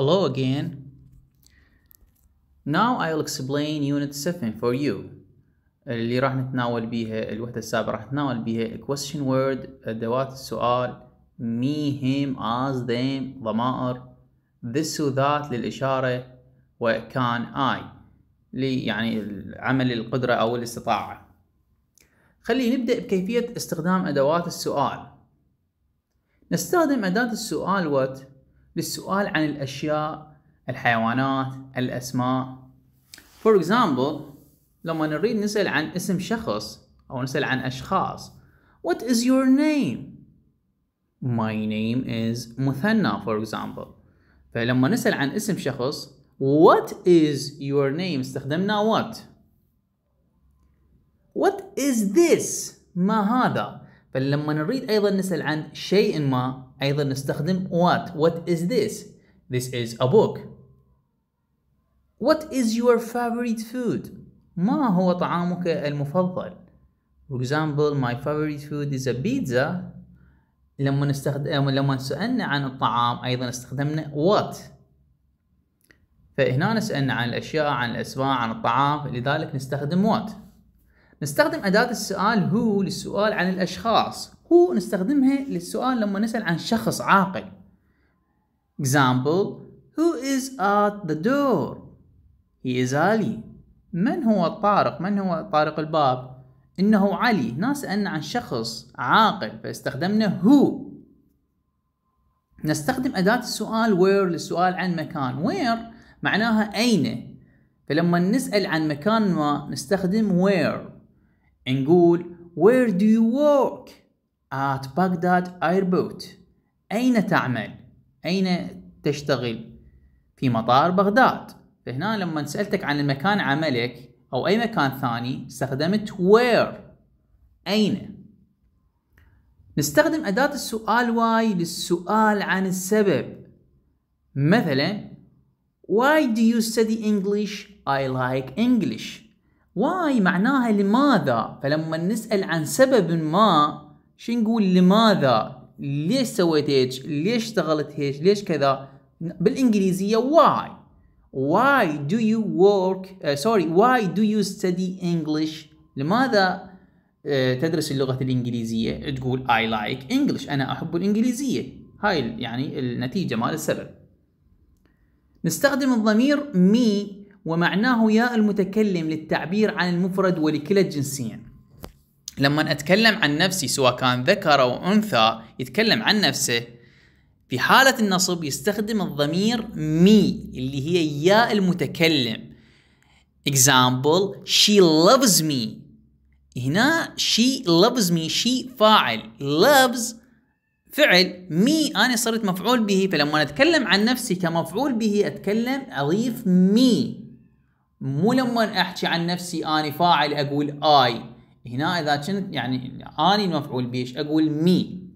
Hello again. Now I will explain unit 7 for you. اللي راح نتناول بيها الوحدة السابعة راح نتناول بيها question word أدوات السؤال me, him, us, them, ضمائر this و that للإشارة و can I لي يعني العمل القدرة أو الاستطاعة خلينا نبدأ بكيفية استخدام أدوات السؤال نستخدم أداة السؤال what للسؤال عن الأشياء الحيوانات الأسماء for example لما نريد نسأل عن اسم شخص أو نسأل عن أشخاص what is your name my name is مثنى for example فلما نسأل عن اسم شخص what is your name استخدمنا what what is this ما هذا فلما نريد أيضا نسأل عن شيء ما أيضا نستخدم what what is this this is a book what is your favorite food ما هو طعامك المفضل for example my favorite food is a pizza لما نستخدم لما سألنا عن الطعام أيضا استخدمنا what فهنا نسألنا عن الأشياء عن الأسماء عن الطعام لذلك نستخدم what نستخدم أداة السؤال هو للسؤال عن الأشخاص هو نستخدمها للسؤال لما نسأل عن شخص عاقل example who is at the door he is Ali من هو طارق من هو طارق الباب إنه علي ناس سألنا عن شخص عاقل فاستخدمنا هو نستخدم أداة السؤال where للسؤال عن مكان where معناها أين فلما نسأل عن مكان ما نستخدم where نقول where do you work at Baghdad airport أين تعمل أين تشتغل في مطار بغداد فهنا لما سألتك عن المكان عملك أو أي مكان ثاني استخدمت where أين نستخدم أداة السؤال why للسؤال عن السبب مثلا why do you study English I like English واي معناها لماذا فلما نسأل عن سبب ما شو نقول لماذا ليش سويت هيك ليش اشتغلت هيك ليش كذا بالانجليزيه why why do you work سوري آه، sorry why do you study English لماذا uh, تدرس اللغة الإنجليزية تقول I like English أنا أحب الإنجليزية هاي يعني النتيجة مال السبب نستخدم الضمير me ومعناه ياء المتكلم للتعبير عن المفرد ولكلا الجنسين لما أتكلم عن نفسي سواء كان ذكر أو أنثى يتكلم عن نفسه في حالة النصب يستخدم الضمير مي اللي هي ياء المتكلم example she loves me هنا she loves me she فاعل loves فعل مي أنا صرت مفعول به فلما أتكلم عن نفسي كمفعول به أتكلم أضيف مي مو لما احكي عن نفسي اني فاعل اقول اي هنا اذا كنت يعني اني المفعول بيش اقول مي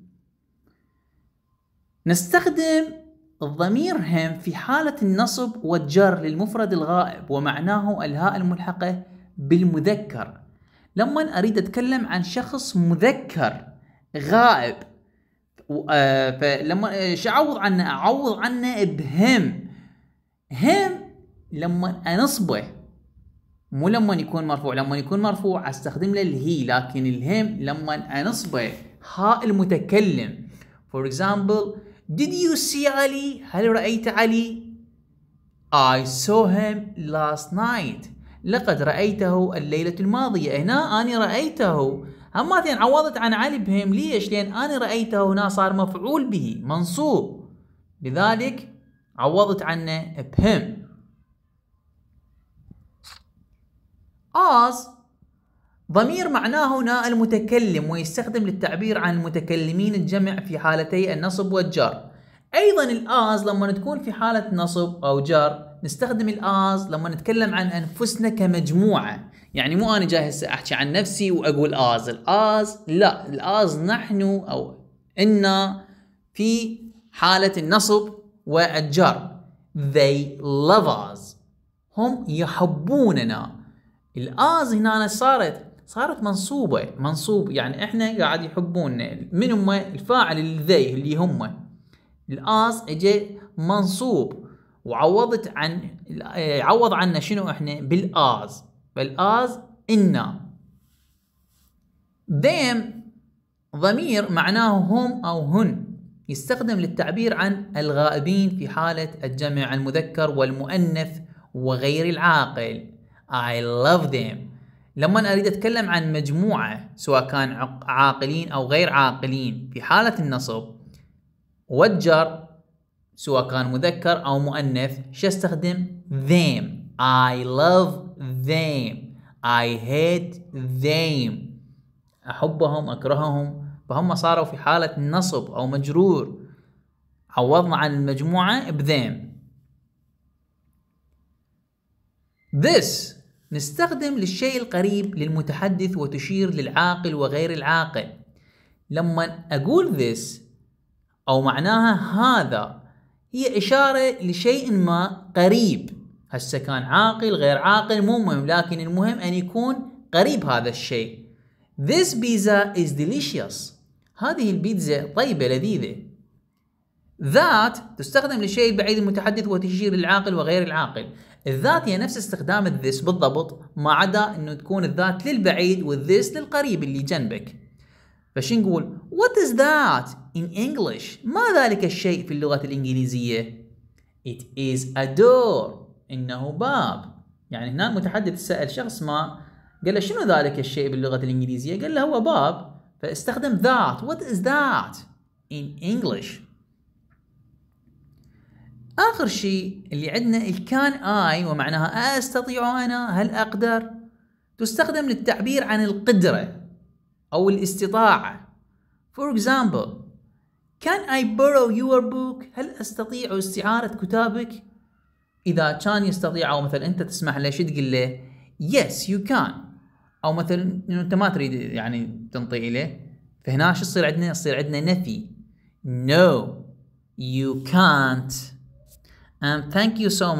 نستخدم الضمير هم في حالة النصب والجر للمفرد الغائب ومعناه الهاء الملحقة بالمذكر لما أريد أتكلم عن شخص مذكر غائب آه، فلما أعوض عنه أعوض عنه بهم هم لما انصبه مو لما يكون مرفوع لما يكون مرفوع استخدم له الهي لكن الهم لما انصبه هاء المتكلم for example did you see علي هل رأيت علي I saw him last night لقد رأيته الليلة الماضية هنا أنا رأيته هم عوضت عن علي بهم ليش لأن أنا رأيته هنا صار مفعول به منصوب لذلك عوضت عنه بهم as ضمير معناه هنا المتكلم ويستخدم للتعبير عن المتكلمين الجمع في حالتي النصب والجر ايضا الاز لما تكون في حاله نصب او جر نستخدم الاز لما نتكلم عن انفسنا كمجموعه يعني مو انا جاي هسه احكي عن نفسي واقول از الاز لا الاز نحن او انا في حاله النصب والجر they love us هم يحبوننا الاز آه، هنا صارت صارت منصوبه منصوب يعني احنا قاعد يحبوننا من هم الفاعل اللي اللي هم الاز اجى منصوب وعوضت عن عوض عنا شنو احنا بالاز فالاز انا ذيم ضمير معناه هم او هن يستخدم للتعبير عن الغائبين في حالة الجمع المذكر والمؤنث وغير العاقل I love them لما أريد أتكلم عن مجموعة سواء كان عاقلين أو غير عاقلين في حالة النصب والجر سواء كان مذكر أو مؤنث شو أستخدم them I love them I hate them أحبهم أكرههم فهم صاروا في حالة نصب أو مجرور عوضنا عن المجموعة بذيم This نستخدم للشيء القريب للمتحدث وتشير للعاقل وغير العاقل لما أقول this أو معناها هذا هي إشارة لشيء ما قريب هسه كان عاقل غير عاقل مو مهم لكن المهم أن يكون قريب هذا الشيء This pizza is delicious هذه البيتزا طيبة لذيذة That تستخدم للشيء البعيد المتحدث وتشير للعاقل وغير العاقل الذات هي نفس استخدام الذس بالضبط ما عدا انه تكون الذات للبعيد والذس للقريب اللي جنبك فش نقول what is that in English ما ذلك الشيء في اللغة الإنجليزية it is a door إنه باب يعني هنا المتحدث سأل شخص ما قال له شنو ذلك الشيء باللغة الإنجليزية قال له هو باب فاستخدم that what is that in English اخر شيء اللي عندنا الكان اي ومعناها استطيع انا هل اقدر تستخدم للتعبير عن القدره او الاستطاعه for example can I borrow your book هل استطيع استعاره كتابك اذا كان يستطيع او مثلا انت تسمح له شو تقول له yes you can او مثلا انت ما تريد يعني تنطي اليه فهنا شو يصير عندنا يصير عندنا نفي no you can't And thank you so much.